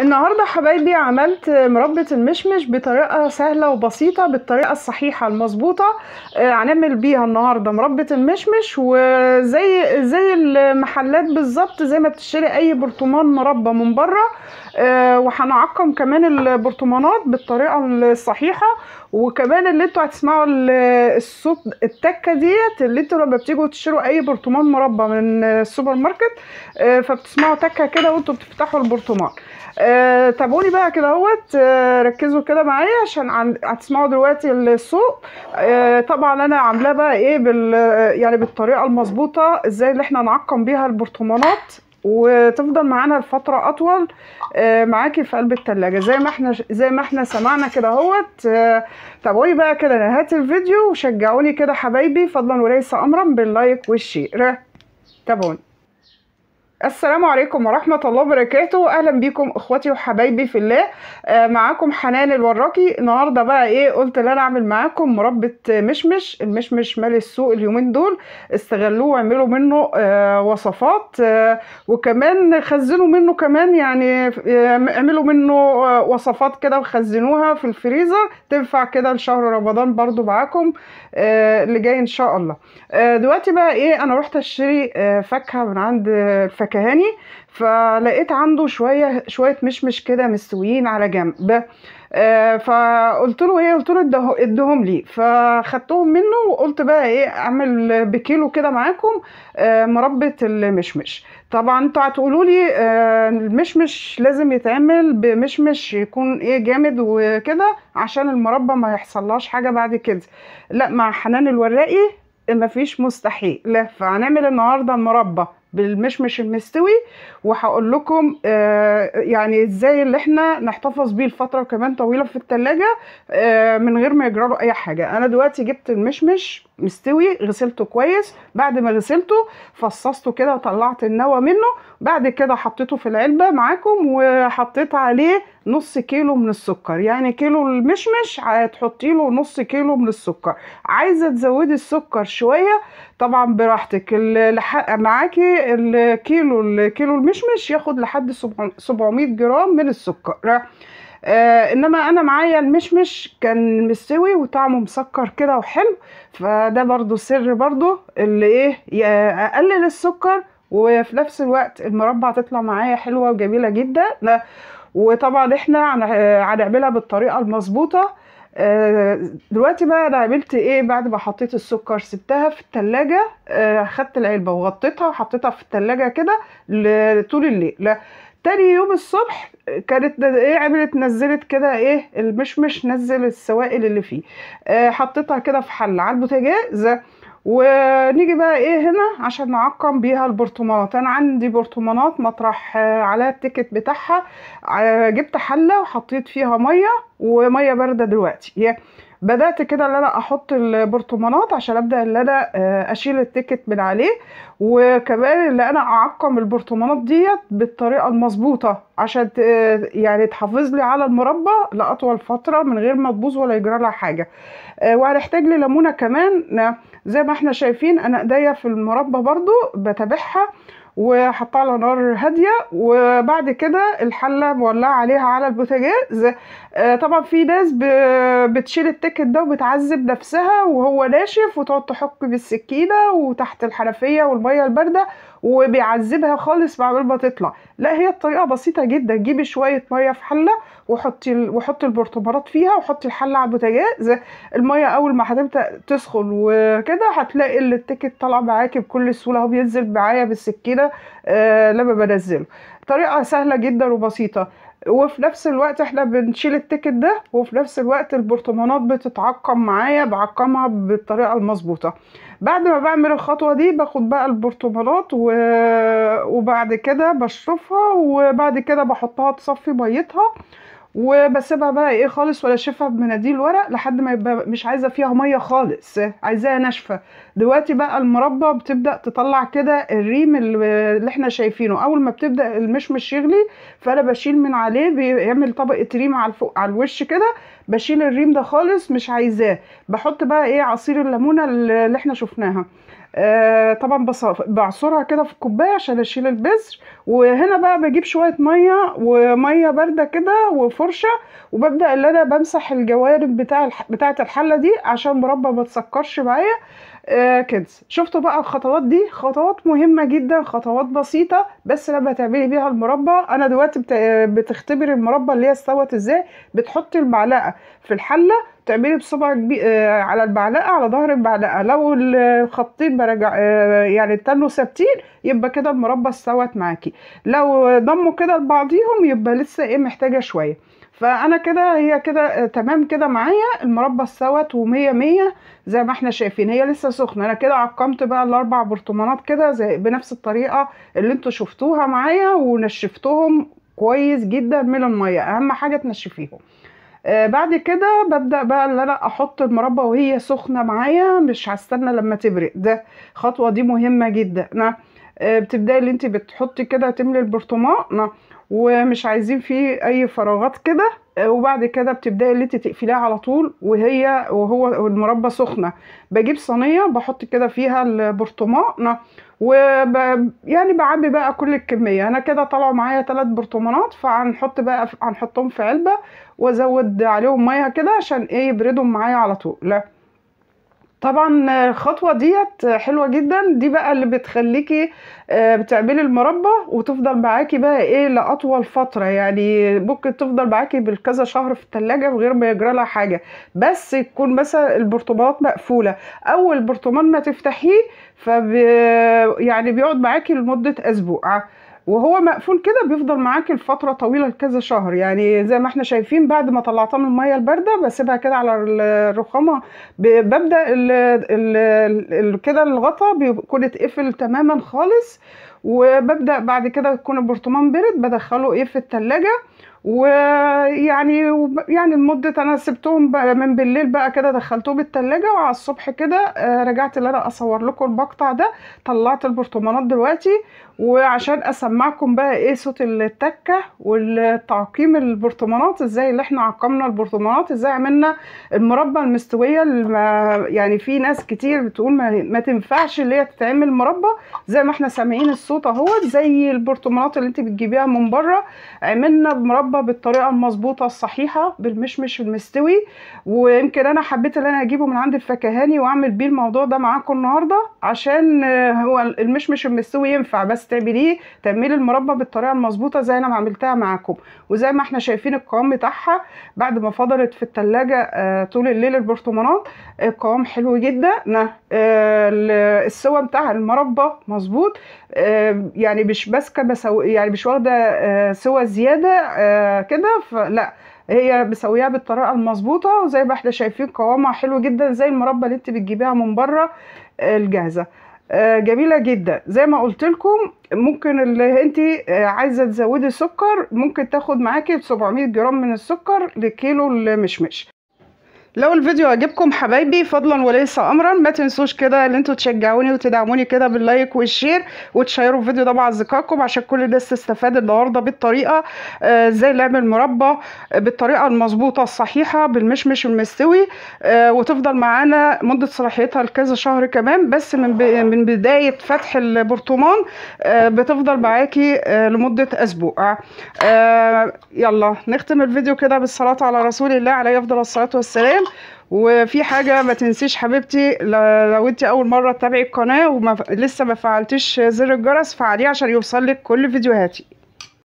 النهاردة حبايبي عملت مربة المشمش بطريقة سهلة وبسيطة بالطريقة الصحيحة المظبوطة آه، هنعمل بيها النهاردة مربة المشمش وزي زي المحلات بالظبط زي ما بتشتري اي برطمان مربى من بره آه، وهنعقم كمان البرطمانات بالطريقة الصحيحة وكمان اللي انتوا هتسمعوا الصوت التكة ديت اللي انتوا لما بتيجوا تشتروا اي برطمان مربى من السوبر ماركت آه، فبتسمعوا تكة كده وانتوا بتفتحوا البرطمان آه، تابعوني بقى كده اهوت آه، ركزوا كده معايا عشان هتسمعوا دلوقتي الصوت آه، طبعا انا عاملاه بقى ايه بال يعني بالطريقه المظبوطه ازاي اللي احنا نعقم بيها البرطمانات وتفضل معانا لفتره اطول معاكي في قلب التلاجة زي ما احنا زي ما احنا سمعنا كده اهوت تابعوني بقى كده نهايه الفيديو وشجعوني كده حبايبي فضلا وليس امرا باللايك والشير تابعوني السلام عليكم ورحمة الله وبركاته أهلا بيكم إخواتي وحبايبي في الله آه، معاكم حنان الوراكي النهاردة بقى إيه قلت ان أنا أعمل معاكم مربى مشمش المشمش مال السوق اليومين دول استغلوه وعملوا منه آه، وصفات آه، وكمان خزنوا منه كمان يعني اعملوا منه وصفات كده وخزنوها في الفريزر تنفع كده لشهر رمضان برضو معاكم اللي جاي إن شاء الله دلوقتي بقى إيه أنا رحت أشتري فاكهة من عند الفاكهة كهاني فلقيت عنده شويه شويه مشمش كده مستويين على جنب آه، فقلت له ايه قلت له ادهم لي فخدتهم منه وقلت بقى ايه اعمل بكيلو كده معاكم آه، مربة المشمش طبعا انتوا هتقولوا لي آه، المشمش لازم يتعمل بمشمش يكون ايه جامد وكده عشان المربى ما يحصلهاش حاجه بعد كده لا مع حنان الوراقي مفيش مستحيل لا فهنعمل النهارده المربى بالمشمش المستوي وهقول لكم آه يعني ازاي اللي احنا نحتفظ بيه لفتره كمان طويله في التلاجة آه من غير ما يجرى اي حاجه انا دلوقتي جبت المشمش مستوي غسلته كويس بعد ما غسلته فصصته كده وطلعت النوى منه بعد كده حطيته في العلبه معاكم وحطيت عليه نص كيلو من السكر يعني كيلو المشمش هتحطي له نص كيلو من السكر عايزه تزودي السكر شويه طبعا براحتك معاكي الكيلو الكيلو المشمش ياخد لحد 700 جرام من السكر آه انما انا معايا المشمش كان مستوي وطعمه مسكر كده وحلو فده برضو سر برضو اللي ايه اقلل السكر وفي نفس الوقت المربع تطلع معايا حلوه وجميله جدا وطبعا احنا هنعملها بالطريقه المظبوطه آه، دلوقتي بقى انا عملت ايه بعد ما حطيت السكر سبتها في التلاجة آه، خدت العلبة وغطيتها وحطيتها في التلاجة كده طول الليل تاني يوم الصبح كانت ايه عملت نزلت كده ايه المشمش نزل السوائل اللي فيه آه، حطيتها كده في حل على البوتاجاز ونيجي بقى ايه هنا عشان نعقم بيها البرطمانات انا عندي برطمانات مطرح آه، على التيكت بتاعها آه، جبت حله وحطيت فيها ميه وميه بارده دلوقتي بدات كده ان انا احط البرطمانات عشان ابدا ان انا آه، اشيل التيكت من عليه وكمان ان انا اعقم البرطمانات ديت بالطريقه المظبوطه عشان آه، يعني تحافظ لي على المربى لاطول فتره من غير ما تبوظ ولا يجرى لها حاجه آه، وهنحتاج لليمونه كمان زي ما احنا شايفين انا ايديا في المربى برضو بتابعها وحطها على نار هاديه وبعد كده الحله مولعه عليها على البوتاجاز آه، طبعا في ناس بتشيل التيكت ده وبتعذب نفسها وهو ناشف وتقعد تحك بالسكينه وتحت الحنفيه والميه البارده وبيعذبها خالص بعد ما تطلع لا هي الطريقه بسيطه جدا جيبي شويه ميه في حله وحطي وحطي البرطمانات فيها وحطي الحله على البوتاجاز الميه اول ما هتبدا تسخن وكده هتلاقي التيكت طالع معاكي بكل سهوله هو بينزل معايا بالسكينه آه لما بنزله طريقه سهله جدا وبسيطه وفي نفس الوقت احنا بنشيل التيكت ده وفي نفس الوقت البرطمانات بتتعقم معايا بعقمها بالطريقه المظبوطه بعد ما بعمل الخطوه دي باخد بقى البرطمانات و... وبعد كده بشطفها وبعد كده بحطها تصفي ميتها وبسيبها بقى ايه خالص ولا اشفها بمناديل ورق لحد ما يبقى مش عايزه فيها ميه خالص عايزاها ناشفه دلوقتي بقى المربى بتبدا تطلع كده الريم اللي احنا شايفينه اول ما بتبدا المشمش يغلي فانا بشيل من عليه بيعمل طبقه ريم على الفوق على الوش كده بشيل الريم ده خالص مش عايزاه بحط بقى ايه عصير الليمونه اللي احنا شفناها آه، طبعا بعصرها كده في الكوبايه عشان اشيل البذر وهنا بقى بجيب شويه ميه وميه بارده كده وفرشه وببدا ان انا بمسح الجوانب بتاع بتاعه الحله دي عشان مربى ما تسكرش معايا آه كده شفتوا بقى الخطوات دي خطوات مهمه جدا خطوات بسيطه بس لما تعملي بيها المربى انا دلوقتي بتختبر بتختبري المربى اللي هي استوت ازاي بتحطي المعلقه في الحله تعملي بصبعك آه، على المعلقه على ظهر المعلقه لو الخطين برجع آه، يعني التلو ثابتين يبقى كده المربى استوت معاكي لو ضموا كده لبعضيهم يبقى لسه ايه محتاجه شويه فانا كده هي كده آه، تمام كده معايا المربى استوت ومية مية زي ما احنا شايفين هي لسه سخنه انا كده عقمت بقى الاربع برطمانات كده زي بنفس الطريقه اللي انتوا شفتوها معايا ونشفتهم كويس جدا من الميه اهم حاجه تنشفيهم آه، بعد كده ببدا بقى ان انا احط المربى وهي سخنه معايا مش هستنى لما تبرق ده الخطوه دي مهمه جدا نعم. آه، بتبداي اللي انت بتحطي كده تملي البرطمان نعم. ومش عايزين فيه اي فراغات كده وبعد كده بتبداي اللي انت تقفليها على طول وهي وهو المربى سخنه بجيب صينيه بحط كده فيها البرطمان و يعني بعبي بقى كل الكميه انا كده طلعوا معايا ثلاث برطمانات فهنحط بقى هنحطهم في علبه وازود عليهم ميه كده عشان ايه يبردوا معايا على طول لا. طبعا الخطوة ديت حلوة جدا دي بقى اللي بتخليكي آه، بتعملي المربى وتفضل معاكي بقى ايه لأطول فترة يعني ممكن تفضل معاكي بالكذا شهر في التلاجة من غير ما يجرى لها حاجة بس يكون مثلا البرطمانات مقفولة أول برطمان ما تفتحيه فبي يعني بيقعد معاكي لمدة أسبوع وهو مقفول كده بيفضل معاك الفترة طويلة لكذا شهر يعني زي ما احنا شايفين بعد ما طلعتها من المية الباردة بسيبها كده على الرخامة ببدأ كده الغطا بيكون اتقفل تماما خالص وببدأ بعد كده يكون البرطمان برد بدخله ايه في التلاجة ويعني يعني المدة أنا سبتهم من بالليل بقى كده دخلتهم التلاجة وعلى الصبح كده آه، رجعت اللي أنا أصور لكم المقطع ده طلعت البرطمانات دلوقتي وعشان اسمعكم بقى ايه صوت التكه والتعقيم البرطمانات ازاي اللي احنا عقمنا البرطمانات ازاي عملنا المربى المستويه يعني في ناس كتير بتقول ما, ما تنفعش اللي هي تتعمل مربى زي ما احنا سامعين الصوت اهو زي البرطمانات اللي انت بتجيبيها من بره عملنا مربى بالطريقه المظبوطه الصحيحه بالمشمش المستوي ويمكن انا حبيت ان انا اجيبه من عند الفكهاني واعمل بيه الموضوع ده معاكم النهارده عشان هو المشمش المستوي ينفع بس تعمليه تعملي المربى بالطريقه المظبوطه زي انا ما عملتها معاكم وزي ما احنا شايفين القوام بتاعها بعد ما فضلت في التلاجة آه، طول الليل البرطمانات القوام حلو جدا آه، السوا بتاع المربى مظبوط آه، يعني مش ماسكه بسو... يعني مش واخده سوا زياده كده فلا هي بسويها بالطريقه المظبوطه وزي ما احنا شايفين قوامها حلو جدا زي المربى اللي انت بتجيبيها من بره الجاهزه آه، جميله جدا زي ما قلت لكم ممكن اللي انت آه، عايزه تزودي سكر ممكن تاخد معاكي 700 جرام من السكر لكيلو المشمش لو الفيديو عجبكم حبايبي فضلا وليس امرا ما تنسوش كده ان انتوا تشجعوني وتدعموني كده باللايك والشير وتشيروا الفيديو ده مع اصدقائكم عشان كل الناس تستفاد النهارده بالطريقه ازاي آه نعمل مربى آه، بالطريقه المظبوطه الصحيحه بالمشمش المستوي آه وتفضل معانا مده صلاحيتها لكذا شهر كمان بس من من بدايه فتح البرطمان آه بتفضل معاكي آه لمده اسبوع آه يلا نختم الفيديو كده بالصلاه على رسول الله عليه افضل الصلاه والسلام كمان وفي حاجة ما تنسيش حبيبتي لو انت اول مرة تتابعي القناة ولسه ما فعلتش زر الجرس فعليه عشان يوصلك كل فيديوهاتي